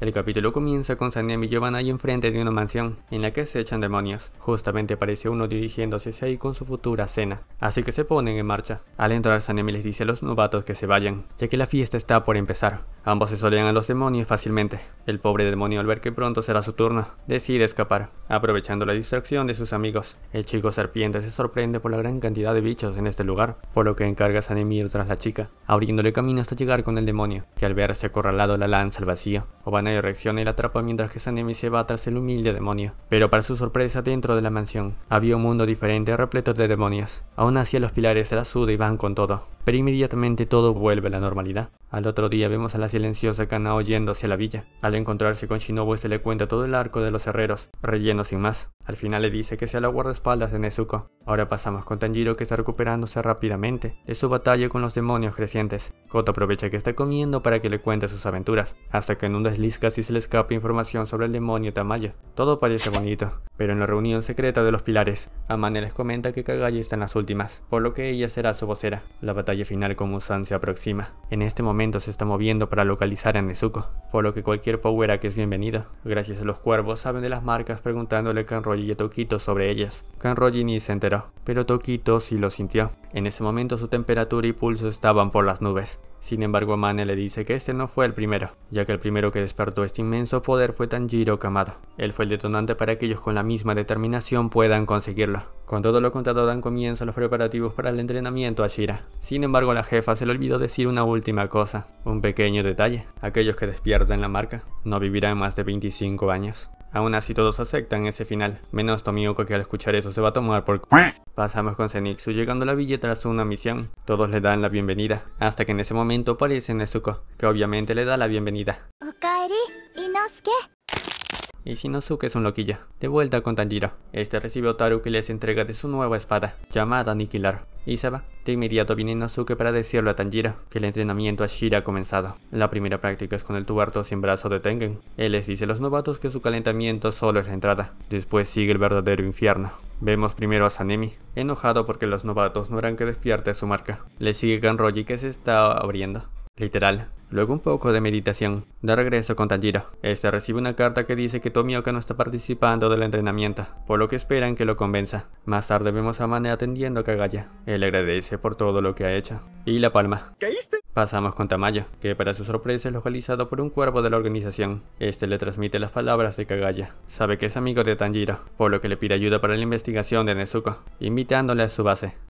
El capítulo comienza con Sanemi y ahí enfrente de una mansión, en la que se echan demonios. Justamente aparece uno dirigiéndose hacia ahí con su futura cena, así que se ponen en marcha. Al entrar Sanemi les dice a los novatos que se vayan, ya que la fiesta está por empezar. Ambos se solean a los demonios fácilmente. El pobre demonio al ver que pronto será su turno, decide escapar, aprovechando la distracción de sus amigos. El chico serpiente se sorprende por la gran cantidad de bichos en este lugar, por lo que encarga a Sanemi ir tras la chica, abriéndole camino hasta llegar con el demonio, que al verse acorralado la lanza al vacío. Obana y reacciona y la atrapa mientras que Sanemi se va tras el humilde demonio. Pero para su sorpresa dentro de la mansión, había un mundo diferente repleto de demonios. Aún así los pilares se la suda y van con todo. Pero inmediatamente todo vuelve a la normalidad. Al otro día vemos a la silenciosa Kanao yendo hacia la villa. Al encontrarse con Shinobu este le cuenta todo el arco de los herreros, relleno sin más. Al final le dice que sea la guardaespaldas de Nezuko. Ahora pasamos con Tanjiro que está recuperándose rápidamente de su batalla con los demonios crecientes. Koto aprovecha que está comiendo para que le cuente sus aventuras, hasta que en un desliz casi se le escapa información sobre el demonio Tamayo. Todo parece bonito, pero en la reunión secreta de los pilares, Amane les comenta que Kagaya está en las últimas, por lo que ella será su vocera. La batalla final con Musan se aproxima. En este momento se está moviendo para localizar a Nezuko, por lo que cualquier powera que es bienvenido. Gracias a los cuervos saben de las marcas preguntándole a Kanroji y a Tokito sobre ellas. Kanroji ni se enteró, pero Tokito sí lo sintió. En ese momento su temperatura y pulso estaban por las nubes. Sin embargo, Amane le dice que este no fue el primero, ya que el primero que despertó este inmenso poder fue Tanjiro Kamado. Él fue el detonante para que ellos con la misma determinación puedan conseguirlo. Con todo lo contado dan comienzo los preparativos para el entrenamiento a Shira. Sin embargo, la jefa se le olvidó decir una última cosa, un pequeño detalle. Aquellos que despierten la marca no vivirán más de 25 años. Aún así todos aceptan ese final, menos Tomioka que al escuchar eso se va a tomar por Pasamos con Zenitsu llegando a la villa tras una misión. Todos le dan la bienvenida, hasta que en ese momento aparece Nezuko, que obviamente le da la bienvenida. Y Shinosuke es un loquillo, de vuelta con Tanjiro. Este recibe a Otaru que les entrega de su nueva espada, llamada Aniquilar. Isaba de inmediato viene Inosuke para decirle a Tanjiro que el entrenamiento a Shira ha comenzado. La primera práctica es con el tuberto sin brazo de Tengen. Él les dice a los novatos que su calentamiento solo es la entrada. Después sigue el verdadero infierno. Vemos primero a Sanemi, enojado porque los novatos no harán que despierte su marca. Le sigue Ganroji que se está abriendo. Literal, Luego un poco de meditación. Da regreso con Tanjiro. Este recibe una carta que dice que Tomioka no está participando del entrenamiento, por lo que esperan que lo convenza. Más tarde vemos a Mane atendiendo a Kagaya. Él agradece por todo lo que ha hecho. Y la palma. ¿Caíste? Pasamos con Tamayo, que para su sorpresa es localizado por un cuervo de la organización. Este le transmite las palabras de Kagaya. Sabe que es amigo de Tanjiro, por lo que le pide ayuda para la investigación de Nezuko, invitándole a su base.